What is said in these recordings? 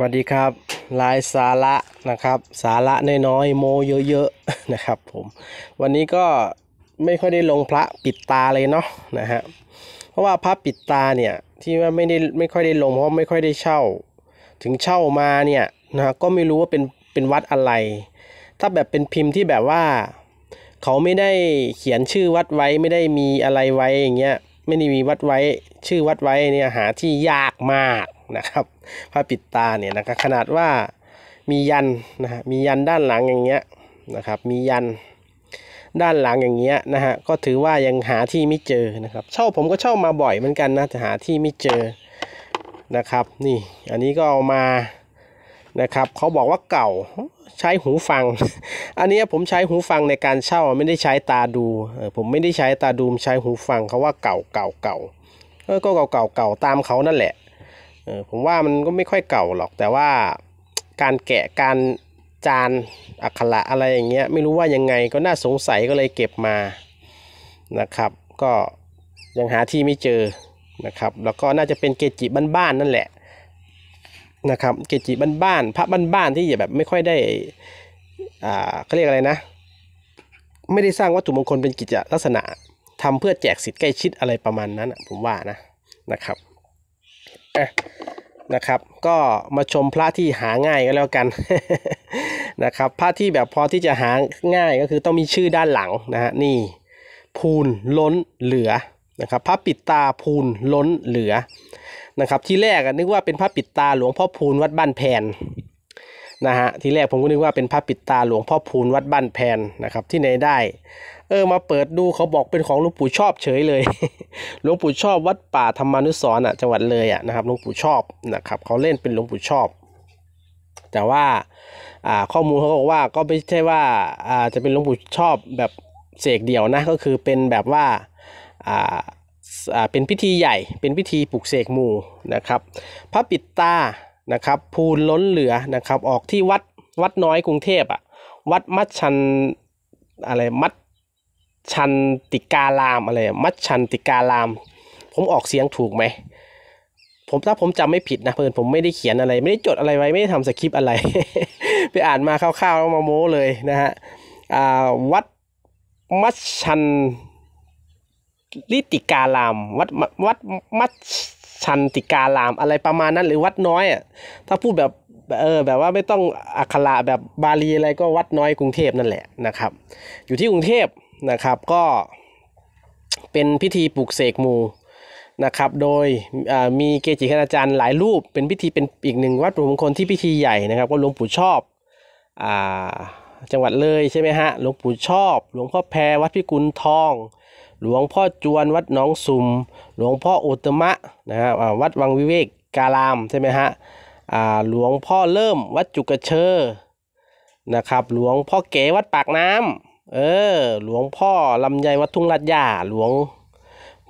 วัสดีครับลายสาระนะครับสาระน้อยๆโมเยอะๆนะครับผมวันนี้ก็ไม่ค่อยได้ลงพระปิดตาเลยเนาะนะฮะเพราะว่าพระปิดตาเนี่ยที่ว่าไม่ได้ไม่ค่อยได้ลงเพราะไม่ค่อยได้เช่า ถึงเช่ามาเนี่ยนะก็ไม่รู้ว่าเป็นเป็นวัดอะไร ถ้าแบบเป็นพิมพ์ที่แบบว่า เขาไม่ได้เขียนชื่อวัดไว้ไม่ได้มีอะไรไว้อย่างเงี้ยไม่ได้มีวัดไว้ชื่อวัดไว้เนี่ยหาที่ยากมากนะครับพระปิดตาเนี่ยนะครับขนาดว่ามียันนะฮะมียันด้านหลังอย่างเงี้ยนะครับ มียันด้านหลังอย่างเงี้ยนะฮะก็ถือว่ายังหาที่ไม่เจอนะครับ เช่าผมก็เช่ามาบ่อยเหมือนกันนะแต่หาที่ไม่เจอนะครับนี่อันนี้ก็เอามานะครับเขาบอกว่าเก่าใช้หูฟัง อันนี้ผมใช้หูฟังในการเช่าไม่ได้ใช้ตาดูผมไม่ได้ใช้ตาดูใช้หูฟังเขาว่าเก่า เก่าเก่าก็เก่าเก่าเก่าตามเขานั่นแหละ ผมว่ามันก็ไม่ค่อยเก่าหรอก แต่ว่าการแกะการจานอักขระอะไรอย่างเงี้ยไม่รู้ว่ายังไงก็น่าสงสัยก็เลยเก็บมานะครับก็ยังหาที่ไม่เจอนะครับแล้วก็น่าจะเป็นเกจิบ้านๆนั่นแหละนะครับเกจิบ้านๆพระบ้านๆที่แบบไม่ค่อยได้อ่าเขาเรียกอะไรนะไม่ได้สร้างวัตถุมงคลเป็นกิจลักษณะ ทำเพื่อแจกสิทธิ์ใกล้ชิดอะไรประมาณนั้นผมว่านะนะครับนะครับก็มาชมพระที่หาง่ายก็แล้วกันนะครับพระที่แบบพอที่จะหาง่ายก็คือต้องมีชื่อด้านหลังนะฮะนี่พูนล้นเหลือนะครับพระปิดตาพูนล้นเหลือนะครับที่แรกนึกว่าเป็นพระปิดตาหลวงพ่อพูนวัดบ้านแพนนะฮะที่แรกผมก็นึกว่าเป็นพระปิดตาหลวงพ่อพูนวัดบ้านแพนนะครับที่ไหนได้เออมาเปิดดูเขาบอกเป็นของหลวงปู่ชอบเฉยเลยหลวงปู่ชอบวัดป่าธรรมนุสรอ่ะจังหวัดเลยอ่ะนะครับหลวงปู่ชอบนะครับเขาเล่นเป็นหลวงปู่ชอบ แต่ว่าข้อมูลเขาบอกว่าก็ไม่ใช่ว่าจะเป็นหลวงปู่ชอบแบบเสกเดี่ยวนะก็คือเป็นแบบว่าเป็นพิธีใหญ่ เป็นพิธีปลุกเสกหมู่นะครับ พระปิดตานะครับภูลล้นเหลือนะครับ ออกที่วัดวัดน้อยกรุงเทพอ่ะวัดมัชชันอะไรมัชชันติการามอะไร มัชชันติการาม ผมออกเสียงถูกไหมผมถ้าผมจำไม่ผิดนะเพื่อนผมไม่ได้เขียนอะไร ไม่ได้จดอะไรไว้ไม่ได้ทำสคริปต์อะไร ไปอ่านมาคร่าวๆแล้วมาโม้เลยนะฮะวัดมัชชันลิติการามวัดวัดมัชชันติการามอะไรประมาณนั้นหรือวัดน้อยอ่ะถ้าพูดแบบเออแบบว่าไม่ต้องอักขระแบบบาลีอะไรก็วัดน้อยกรุงเทพนั่นแหละนะครับอยู่ที่กรุงเทพนะครับก็เป็นพิธีปลูกเสกหมูนะครับโดยมีเกจิคณาจารย์หลายรูปเป็นพิธีเป็นอีกหนึ่ง วัดลมงคลที่พิธีใหญ่นะครับก็หลวงปู่ชอบอ่าจังหวัดเลยใช่ไหมฮะหลวงปู่ชอบหลวงพ่อแพรวัดพิกุลทองหลวงพ่อจวนวัดหนองสุม หลวงพ่ออุตมะนะฮะวัดวังวิเวกกาลามใช่ไหมฮะหลวงพ่อเริ่มวัดจุกเชอนะครับ หลวงพ่อเก๋วัดปากน้ำเออ หลวงพ่อลำไยวัดทุ่งลัดยาหลวง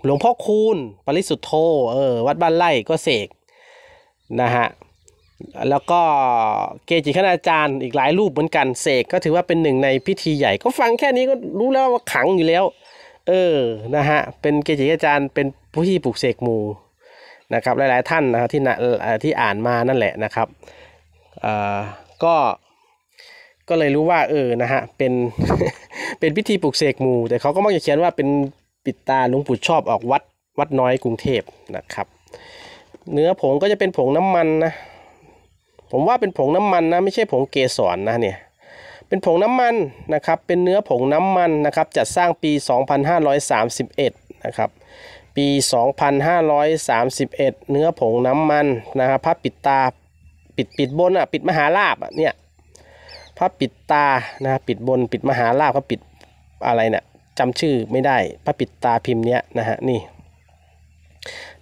หลวงพ่อคูณปริสุทธโธ เออ วัดบ้านไร่ก็เสกนะฮะ แล้วก็เกจิคณาจารย์อีกหลายรูปเหมือนกัน เสกก็ถือว่าเป็นหนึ่งในพิธีใหญ่ ก็ฟังแค่นี้ก็รู้แล้วว่าขังอยู่แล้วเออ นะฮะ เป็นเกจิอาจารย์ เป็นผู้ที่ปลูกเสกหมู่นะครับ หลายๆท่านนะครับที่นที่อ่านมานั่นแหละนะครับเอ่อก็ ก็เลยรู้ว่าเออ นะฮะ เป็น เป็นพิธีปลูกเสกหมู่แต่เขาก็มักจะเขียนว่าเป็นปิดตาหลวงปู่ชอบออกวัดวัดน้อยกรุงเทพนะครับ เนื้อผงก็จะเป็นผงน้ำมันนะ ผมว่าเป็นผงน้ำมันนะ ไม่ใช่ผงเกสรนนะเนี่ยเป็นผงน้ำมันนะครับ เป็นเนื้อผงน้ำมันนะครับ จัดสร้างปี 2531นะครับ ปี 2531 เนื้อผงน้ำมันนะครับพ้าปิดตาปิดปิดบนอ่ะ ปิดมหาลาบอ่ะ เนี่ย พระปิดตานะปิดบน ปิดมหาลาบก็ปิดอะไรเนี่ยจำชื่อไม่ได้ พระปิดตาพิมพ์เนี้ยนะฮะ นี่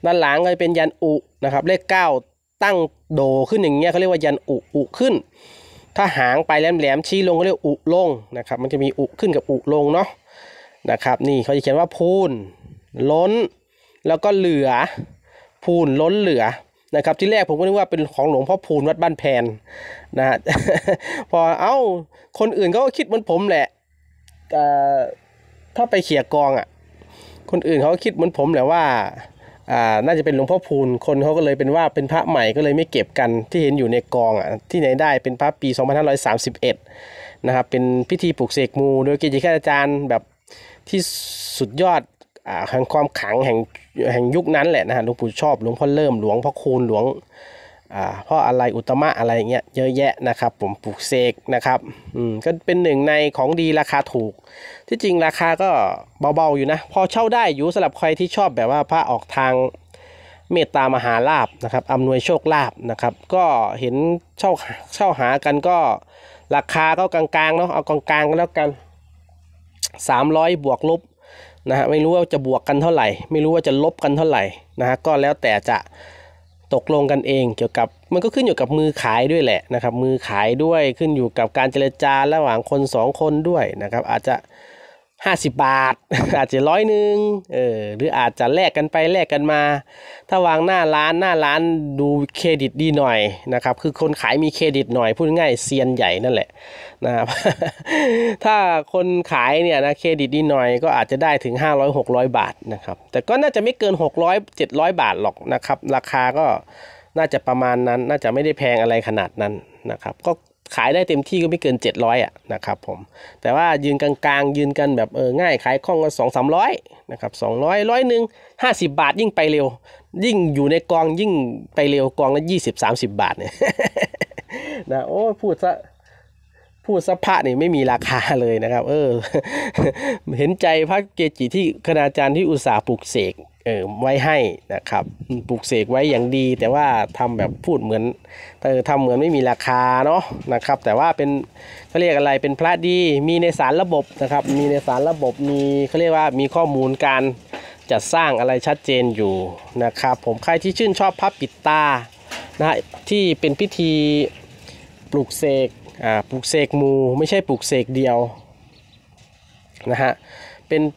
ด้านหลังก็เป็นยันอุนะครับ เลข 9 ตั้งโดขึ้นอย่างเงี้ยเขาเรียกว่ายันอุอุขึ้นถ้าหางไปแหลมๆชี้ลงก็เรียกอุลงนะครับ มันจะมีอุขึ้นกับอุลงเนาะนะครับ นี่เขาจะเขียนว่าพูนล้นแล้วก็เหลือ พูนล้นเหลือนะครับที่แรกผมก็นึกว่าเป็นของหลวงพ่อพูนวัดบ้านแพนนะฮะพอเอ้าคนอื่นเขาก็คิดเหมือนผมแหละถ้าไปเขี่ยกองอะ่ะคนอื่นเขาคิดเหมือนผมแหละว่าน่าจะเป็นหลวงพ่อพูนคนเขาก็เลยเป็นว่าเป็นพระใหม่ก็เลยไม่เก็บกันที่เห็นอยู่ในกองอ่ะที่ไหนได้เป็นพระปี 2531 นะครับ เป็นพิธีปลุกเสกมูโดยเกจิข้าอาจารย์แบบที่สุดยอดแห่งความขังแห่งแห่งยุคนั้นแหละนะฮะหลวงปู่ชอบหลวงพ่อเริ่มหลวงพ่อคูณหลวงอ่าพออะไรอุตมะอะไรเงี้ยเยอะแยะนะครับ ผมปลูกเสกนะครับอืมก็เป็นหนึ่งในของดีราคาถูก ที่จริงราคาก็เบาๆอยู่นะพอเช่าได้อยู่สำหรับใครที่ชอบแบบว่าพระออกทางเมตตามหาลาบนะครับอำนวยโชคลาบนะครับ ก็เห็นเช่าเช่าหากันก็ ราคาก็กลางๆเนาะเอากลางๆกันแล้วกัน 300 บวกลบนะฮะไม่รู้ว่าจะบวกกันเท่าไหร่ ไม่รู้ว่าจะลบกันเท่าไหร่นะฮะก็แล้วแต่จะตกลงกันเอง เกี่ยวกับมันก็ขึ้นอยู่กับมือขายด้วยแหละนะครับ มือขายด้วยขึ้นอยู่กับการเจรจาระหว่างคน 2 คนด้วยนะครับ อาจจะห้าสิบบาท อาจจะร้อยหนึ่งเออหรืออาจจะแลกกันไปแลกกันมาถ้าวางหน้าร้านหน้าร้านดูเครดิตดีหน่อยนะครับคือคนขายมีเครดิตหน่อยพูดง่ายเซียนใหญ่นั่นแหละนะครับถ้าคนขายเนี่ยนะเครดิตดีหน่อยก็อาจจะได้ถึง 5 0 0้อยบาทนะครับแต่ก็น่าจะไม่เกิน600-700 บาทหรอกนะครับราคาก็น่าจะประมาณนั้นน่าจะไม่ได้แพงอะไรขนาดนั้นนะครับก็ขายได้เต็มที่ก็ไม่เกิน 700 อ่ะนะครับผม แต่ว่ายืนกลางๆ ยืนกันแบบเออง่ายขายคล่องก็สองสามร้อยนะครับสองร้อยร้อยหนึ่งห้าสิบาทยิ่งไปเร็ว ยิ่งอยู่ในกองยิ่งไปเร็วกองละยี่สิบสามสิบาทเนี่ยนะโอ้พูดซะพูดสัพพะนี่ไม่มีราคาเลยนะครับ เออ เห็นใจพระเกจิที่คณาจารย์ที่อุตส่าห์ปลูกเสกเออไว้ให้นะครับปลูกเสกไว้อย่างดีแต่ว่าทำแบบพูดเหมือนเออทำเหมือนไม่มีราคาเนาะนะครับ แต่ว่าเป็นเขาเรียกอะไรเป็นพระดีมีในสารระบบนะครับมีในสารระบบมีเขาเรียกว่ามีข้อมูลการจัดสร้างอะไรชัดเจนอยู่นะครับผมใครที่ชื่นชอบพระปิดตานะฮะที่เป็นพิธีปลูกเสกอ่าปลูกเสกมูไม่ใช่ปลูกเสกเดียวนะฮะเป็น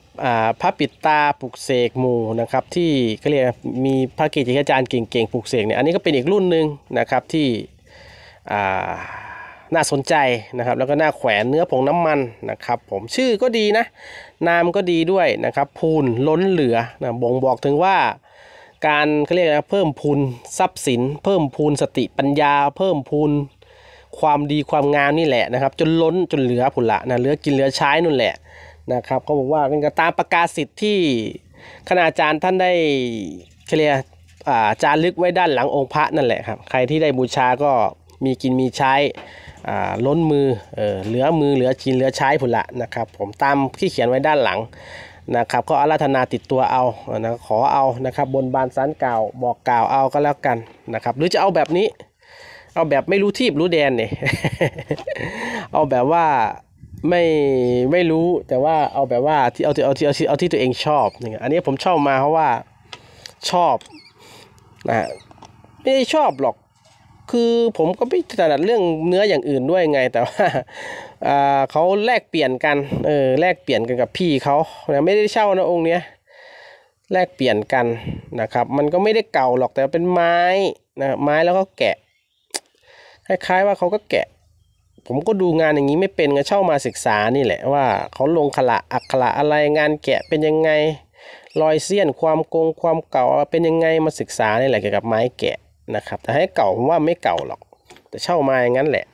พระปิดตา ปลุกเสกหมู่นะครับที่เขาเรียกมีพระกิจิอาจารย์เก่งๆปลุกเสกเนี่ยอันนี้ก็เป็นอีกรุ่นหนึ่งนะครับที่น่าสนใจนะครับแล้วก็น่าแขวนเนื้อ ผงน้ำมันนะครับ ผมชื่อก็ดีนะนามก็ดีด้วยนะครับพูนล้นเหลือนะบ่งบอกถึงว่า การเขาเรียกนะเพิ่มพูนทรัพย์สิน เพิ่มพูนสติปัญญา เพิ่มพูนความดีความงามนี่แหละนะครับ จนล้นจนเหลือผุนละนะเหลือกินเหลือใช้นู่นแหละนะครับเขาบอกว่าเป็นตามประกาศสิทธิ์ที่คณาจารย์ท่านได้เคลียร์จารึกไว้ด้านหลังองค์พระนั่นแหละครับใครที่ได้บูชาก็มีกินมีใช้ล้นมือเหลือมือเหลือชินเหลือใช้ผุละนะครับผมตามที่เขียนไว้ด้านหลังนะครับ ก็อาราธนาติดตัวเอานะขอเอานะครับ บนบานสารกล่าวบอกกล่าวเอาก็แล้วกันนะครับ หรือจะเอาแบบนี้ เอาแบบไม่รู้ทีบรู้แดนเนี่ยเอาแบบว่าไม่ไม่รู้แต่ว่าเอาแบบว่าที่เอาที่เอาที่เอาที่เอาที่ตัวเองชอบนี่งอันนี้ผมชอบมาเพราะว่าชอบนะไม่ได้ชอบหรอก คือผมก็ไม่ถนัดเรื่องเนื้ออย่างอื่นด้วยไงแต่ว่าเขาแลกเปลี่ยนกันเออแลกเปลี่ยนกันกับพี่เขานะไม่ได้เช่านะองค์เนี้ยแลกเปลี่ยนกันนะครับมันก็ไม่ได้เก่าหรอกแต่เป็นไม้นะไม้แล้วก็แกะ คล้ายๆว่าเขาก็แกะผมก็ดูงานอย่างนี้ไม่เป็นก็เช่ามาศึกษานี่แหละว่าเขาลงขละอักขละอะไรงานแกะเป็นยังไงรอยเสี้ยน ความโกงความเก่าเป็นยังไงมาศึกษานี่แหละเกี่ยวกับไม้แกะนะครับแต่ให้เก่าผมว่าไม่เก่าหรอก แต่เช่ามาอย่างนั้นแหละ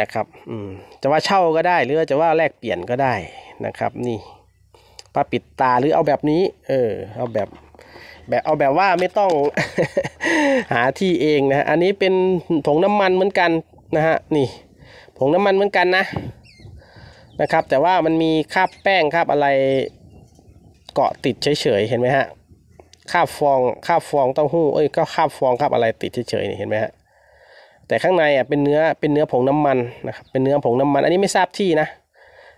นะครับอืมจะว่าเช่าก็ได้ หรือจะว่าแลกเปลี่ยนก็ได้นะครับ นี่ผ้าปิดตาหรือเอาแบบนี้ เออ เอาแบบแบบเอาแบบว่าไม่ต้องหาที่เองนะอันนี้เป็นผงน้ำมันเหมือนกันนะฮะนี่ผงน้ำมันเหมือนกันนะนะครับ แต่ว่ามันมีคราบแป้งคราบอะไรเกาะติดเฉยๆเห็นไหมฮะคราบฟองคราบฟองเต้าหู้เอ้ยก็คราบฟองคราบอะไรติดเฉยๆนี่เห็นไหมฮะแต่ข้างในอ่ะเป็นเนื้อเป็นเนื้อผงน้ำมันนะครับเป็นเนื้อผงน้ำมัน อันนี้ไม่ทราบที่นะ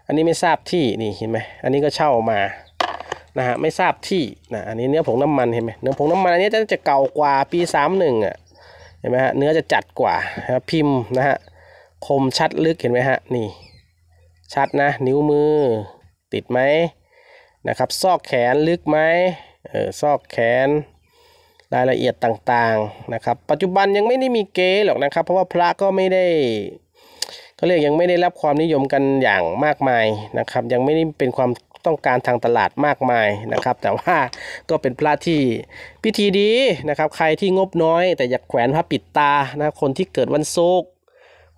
อันนี้ไม่ทราบที่นี่เห็นไหมอันนี้ก็เช่ามานะฮะไม่ทราบที่นะอันนี้เนื้อผงน้ำมันเห็นไหมเนื้อผงน้ำมันอันนี้จะเก่ากว่าปี31อ่ะเห็นไหมฮะเนื้อจะจัดกว่าพิมพ์นะฮะคมชัดลึกเห็นไหมฮะนี่ชัดนะนิ้วมือ ติดไหมนะครับซอกแขนลึกไหมเออซอกแขนรายละเอียดต่างๆนะครับปัจจุบันยังไม่ได้มีเก๊หรอกนะครับ เพราะว่าพระก็ไม่ได้ก็เรียกยังไม่ได้รับความนิยมกันอย่างมากมายนะครับยังไม่ได้เป็นความต้องการทางตลาดมากมายนะครับแต่ว่าก็เป็นพระที่พิธีดีนะครับใครที่งบน้อย แต่อยากแขวนพระปิดตานะคนที่เกิดวันศุกร์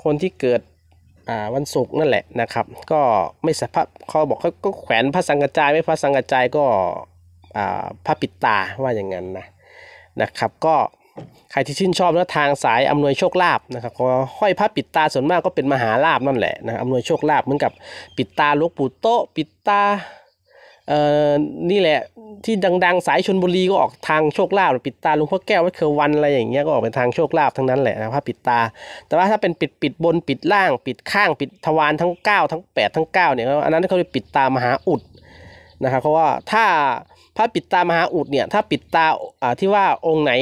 คนที่เกิดวันศุกร์นั่นแหละนะครับก็ไม่สภาพเขาบอกเขาก็แขวนพระสังกจายไม่พระสังกจายก็พระปิดตาว่าอย่างนั้นนะนะครับ ก็ใครที่ชื่นชอบ้วทางสายอำนวยโชคลาภนะครับก็ห้อยพระปิดตาส่วนมากก็เป็นมหาลาภนั่นแหละนะอำนวยโชคลาภเหมือนกับปิดตาลูกปู่โตปิดตาเออนี่แหละที่ดังๆสายชนบุรีก็ออกทางโชคลาภปิดตาลุงพ่อแก้ววัดเคอวันอะไรอย่างเงี้ยก็ออกเป็นทางโชคลาภทั้งนั้นแหละนะผ้าปิดตา แต่ว่าถ้าเป็นปิดปิดบนปิดล่าง ปิดข้างปิดทวารทั้ง 9 ทั้ง8ทั้ง9เนี่ยอันนั้นเขาเรียกปิดตามหาอุดนะครับเพราะว่าถ้าพระปิดตามหาอุดเนี่ยถ้าปิดตาที่ว่าองค์ไหน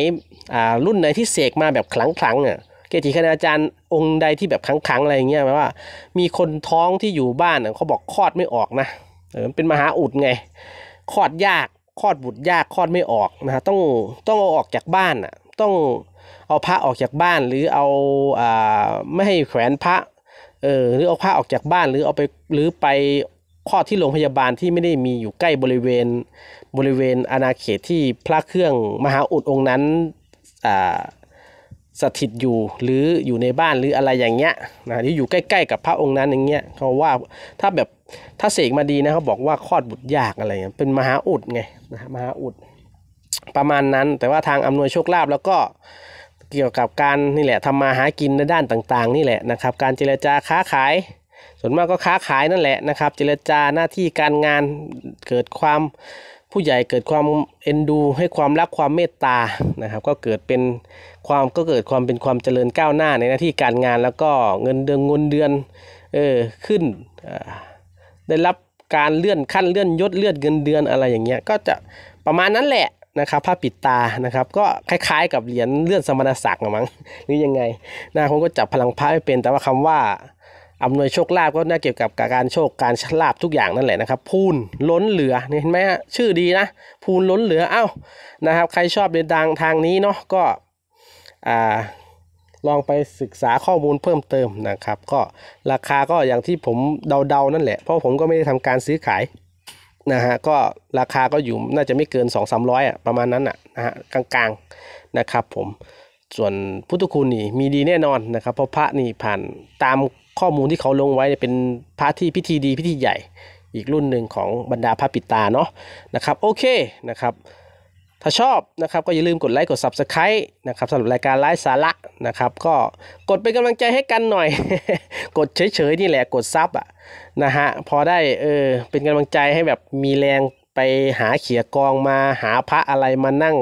รุ่นไหนที่เสกมาแบบคลังคลัง่ยเกจิคณาจารย์องค์ใดที่แบบขลังๆอะไรอย่างเงี้ยแปลว่ามีคนท้องที่อยู่บ้านเขาบอกคลอดไม่ออกนะเออเป็นมหาอุดไงคลอดยากคลอดบุตรยากคลอดไม่ออกนะฮะต้องต้องเอาออกจากบ้านอ่ะต้องเอาพระออกจากบ้านหรือเอาอ่าไม่ให้แขวนพระเออหรือเอาพระออกจากบ้านหรือเอาไปหรือไปคลอดที่โรงพยาบาลที่ไม่ได้มีอยู่ใกล้บริเวณบริเวณอาณาเขตที่พระเครื่องมหาอุดองค์นั้นอ่าสถิตอยู่หรืออยู่ในบ้านหรืออะไรอย่างเงี้ยนะที่อยู่ใกล้ๆ กับพระองค์นั้นอย่างเงี้ยเขาว่าถ้าแบบถ้าเสกมาดีนะเขาบอกว่าคลอดบุตรยากอะไรเงี้ยเป็นมหาอุดไงนะมหาอุดประมาณนั้นแต่ว่าทางอำนวยโชคลาภแล้วก็เกี่ยวกับการนี่แหละทำมาหากินในด้านต่าง ๆ นี่แหละนะครับการเจรจาค้าขาย ส่วนมากก็ค้าขายนั่นแหละนะครับเจรจาหน้าที่การงานเกิดความผู้ใหญ่เกิดความเอ็นดู ให้ความรักความเมตตานะครับก็เกิดเป็นความก็เกิดความเป็นความเจริญก้าวหน้าในหน้าที่การงานแล้วก็เงินเดือนเงินเดือนเออขึ้นได้รับการเลื่อนขั้นเลื่อนยศเลื่อนเงินเดือนอะไรอย่างเงี้ยก็จะประมาณนั้นแหละนะครับผ้าปิดตานะครับ ก็คล้าย ๆ กับเหรียญเลื่อนสมณศักดิ์มั้งหรือยังไงนะคงก็จับพลังพระไม่เป็นแต่ว่าคำว่าอำนวยโชคลาภก็น่าเกี่ยวกับการโชคการลาบทุกอย่างนั่นแหละนะครับพูนล้นเหลือเห็นไหมฮะชื่อดีนะพูนล้นเหลือเอ้านะครับ ใครชอบเดินทางทางนี้เนาะก็อ่าลองไปศึกษาข้อมูลเพิ่มเติมนะครับ ก็ราคาก็อย่างที่ผมเดาๆ นั่นแหละ เพราะผมก็ไม่ได้ทำการซื้อขายนะฮะก็ราคาก็อยู่น่าจะไม่เกิน 2 3 0 0อ่ะประมาณนั้นอ่ะนะฮะกลางๆนะครับผมส่วนพุทธคุณนี่มีดีแน่นอนนะครับ เพราะพระนี่ผ่านตามข้อมูลที่เขาลงไว้เป็นพระที่พิธีดี พิธีใหญ่ อีกรุ่นหนึ่งของบรรดาพระปิตาเนาะนะครับโอเคนะครับถ้าชอบนะครับก็อย่าลืมกดไลค์กด Subscribe นะครับสำหรับรายการไลฟ์สาระนะครับ ก็กดเป็นกำลังใจให้กันหน่อย กดเฉยๆ นี่แหละกดซับอ่ะนะฮะพอได้เออเป็นกำลังใจให้แบบมีแรงไปหาเขียกองมาหาพระอะไรมานั่ง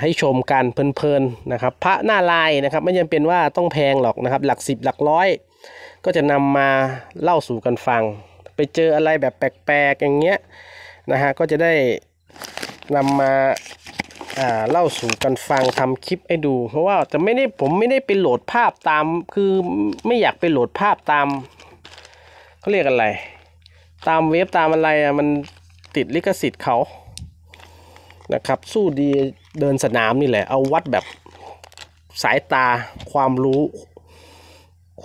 ให้ชมกันเพลินๆนะครับพระหน้าลายนะครับ ไม่จำเป็นว่าต้องแพงหรอกนะครับหลักสิบหลักร้อย ก็จะนำมาเล่าสู่กันฟัง ไปเจออะไรแบบแปลกๆ อย่างเงี้ยนะฮะก็จะได้นำมาอ่าเล่าสู่กันฟังทำคลิปให้ดู เพราะว่าจะไม่ได้ผมไม่ได้ไปโหลดภาพตาม คือไม่อยากไปโหลดภาพตามเขาเรียกอะไร ตามเว็บตามอะไรอ่ะมันติดลิขสิทธิ์เขานะครับ สู้ดีเดินสนามนี่แหละเอาวัดแบบสายตาความรู้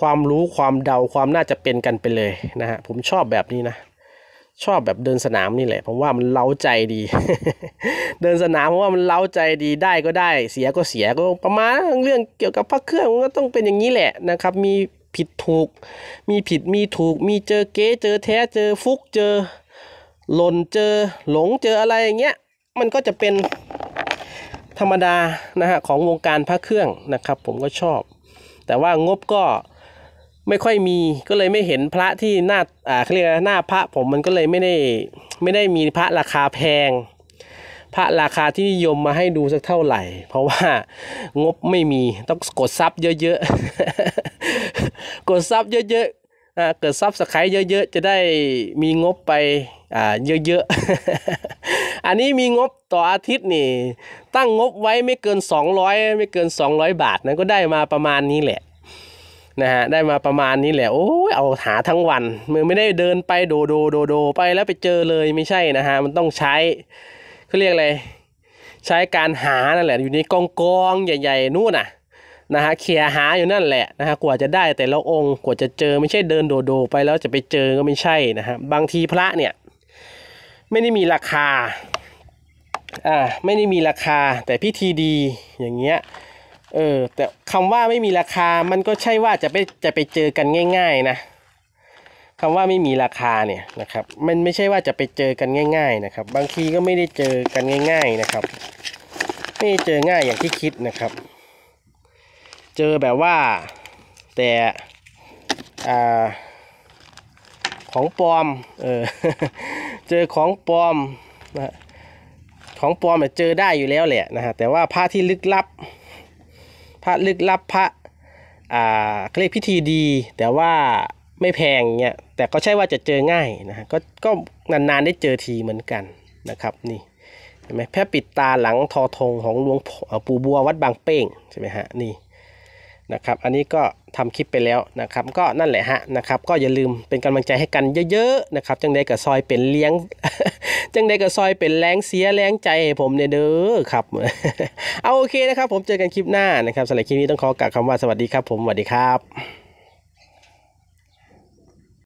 ความรู้ความเดาความน่าจะเป็นกันไปเลยนะฮะผมชอบแบบนี้นะชอบแบบเดินสนามนี่แหละผมว่ามันเล้าใจดี เดินสนามเพราะว่ามันเล้าใจดีได้ก็ได้ เสียก็เสียก็ประมาณเรื่องเกี่ยวกับพระเครื่องมันก็ต้องเป็นอย่างนี้แหละนะครับ มีผิดถูกมีผิดมีถูกมีเจอเก๊เจอ แท้เจอ ฟุกเจอ หล่นเจอ หลงเจออะไรอย่างเงี้ยมันก็จะเป็นธรรมดานะฮะของวงการพระเครื่องนะครับ ผมก็ชอบ แต่ว่างบก็ไม่ค่อยมีก็เลยไม่เห็นพระที่หน้าอ่าเขาเรียกหน้าพระผมมันก็เลยไม่ได้ไม่ได้มีพระราคาแพง พระราคาที่นิยมมาให้ดูสักเท่าไหร่ เพราะว่างบไม่มีต้องกดซับเยอะๆกดซับเยอะๆอ่าเกิดซับสไครต์เยอะ ๆ จะได้มีงบไปอ่าเยอะๆอันนี้มีงบต่ออาทิตย์นี่ ตั้งงบไว้ไม่เกิน200ไม่เกิน200 บาทนะก็ได้มาประมาณนี้แหละนะฮะได้มาประมาณนี้แหละโอ้ยเอาหาทั้งวันมือไม่ได้เดินไปโดโดโดโดไปแล้วไปเจอเลยไม่ใช่นะฮะมันต้องใช้เขาเรียกอะไร ใช้การหานั่นแหละอยู่ในกองกองใหญ่ๆนู่นน่ะนะฮะเขียหาอยู่นั่นแหละนะฮะกว่าจะได้แต่ละองค์กว่าจะเจอไม่ใช่เดินโดโดไปแล้วจะไปเจอก็ไม่ใช่นะฮะบางทีพระเนี่ย ไม่ได้มีราคาอ่าไม่ได้มีราคาแต่พิธีดีอย่างเงี้ยเออแต่คำว่าไม่มีราคา มันก็ใช่ว่าจะไปจะไปเจอกันง่ายๆนะคำว่าไม่มีราคาเนี่ยนะครับมันไม่ใช่ว่าจะไปเจอกันง่าย ๆนะครับ บางทีก็ไม่ได้เจอกันง่าย ๆนะครับ ไม่เจอง่ายอย่างที่คิดนะครับ เจอแบบว่าแต่อ่าของปลอมเออเจอของปลอมนะของปลอมเจอได้อยู่แล้วแหละนะฮะแต่ว่าพระที่ลึกลับพระลึกลับพระอ่าเรียกพิธีดี แต่ว่าไม่แพงเนี่ย แต่ก็ใช่ว่าจะเจอง่ายนะฮะก็ก็นาน ๆ ได้เจอทีเหมือนกัน นะครับ นี่เห็นไหมแพร่ปิดตาหลังทอทงของหลวงปู่บัววัดบางเป้ง ใช่ไหมฮะนี่นะครับอันนี้ก็ทำคลิปไปแล้วนะครับ ก็นั่นแหละฮะนะครับก็อย่าลืมเป็นกำลังใจให้กันเยอะๆนะครับจังได้กับซอยเป็นเลี้ยงจังได้กับซอยเป็นแรงเสียแรงใจผมเนี่ยเด้อครับเอาโอเคนะครับผมเจอกันคลิปหน้านะครับสำหรับคลิปนี้ต้องขอกล่าวคำว่าสวัสดีครับผมสวัสดีครับ